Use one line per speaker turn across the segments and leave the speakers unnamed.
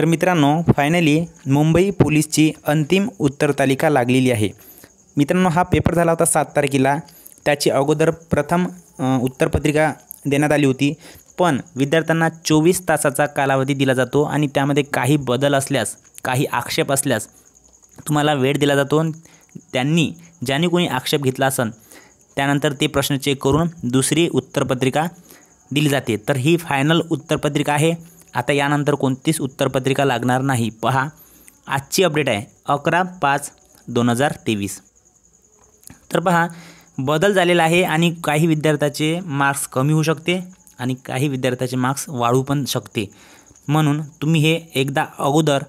तर मित्रांनो फायनली मुंबई पोलीसची अंतिम उत्तरतालिका लागलेली आहे मित्रांनो हा पेपर झाला होता सात तारखेला त्याची अगोदर प्रथम उत्तरपत्रिका देण्यात आली होती पण विद्यार्थ्यांना चोवीस
तासाचा कालावधी दिला जातो आणि त्यामध्ये काही बदल असल्यास काही आक्षेप असल्यास तुम्हाला वेळ दिला जातो त्यांनी ज्याने कोणी आक्षेप घेतला असेल त्यानंतर ते प्रश्न चेक करून दुसरी उत्तरपत्रिका दिली जाते तर ही फायनल उत्तरपत्रिका आहे आता यानंतर कोणतीच उत्तरपत्रिका लागणार नाही पहा आजची अपडेट आहे अकरा पाच दोन हजार तेवीस तर पहा बदल झालेला आहे आणि काही विद्यार्थ्याचे मार्क्स कमी होऊ शकते आणि काही विद्यार्थ्याचे मार्क्स वाढू पण शकते म्हणून तुम्ही हे एकदा अगोदर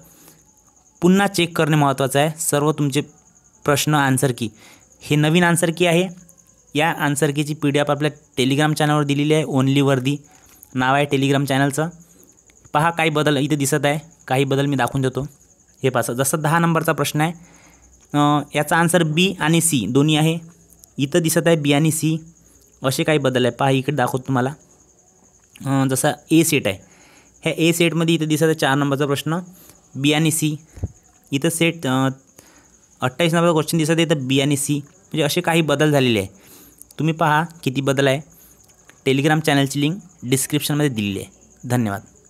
पुन्हा चेक करणे महत्त्वाचं आहे सर्व तुमचे प्रश्न आन्सर की हे नवीन आन्सर की आहे या आन्सर कीची पी डी एफ आपल्या टेलिग्राम चॅनलवर दिलेली आहे ओनली वर्दी नाव आहे टेलिग्राम चॅनलचं पहा काही बदल इथे दिसत आहे काही बदल मी दाखवून देतो हे पासा जसं दहा नंबरचा प्रश्न आहे याचा आन्सर बी आणि सी दोन्ही आहे इथं दिसत आहे बी आणि सी असे काही बदल आहे पहा इकडे दाखवतो तुम्हाला जसा ए सेट आहे ह्या ए सेटमध्ये इथं दिसत आहे चार नंबरचा प्रश्न बी आणि सी इथं सेट अठ्ठावीस नंबरचा क्वेश्चन दिसत आहे तर बी आणि सी म्हणजे असे काही बदल झालेले आहे तुम्ही पहा किती बदल आहे टेलिग्राम चॅनलची लिंक डिस्क्रिप्शनमध्ये दिलेली आहे धन्यवाद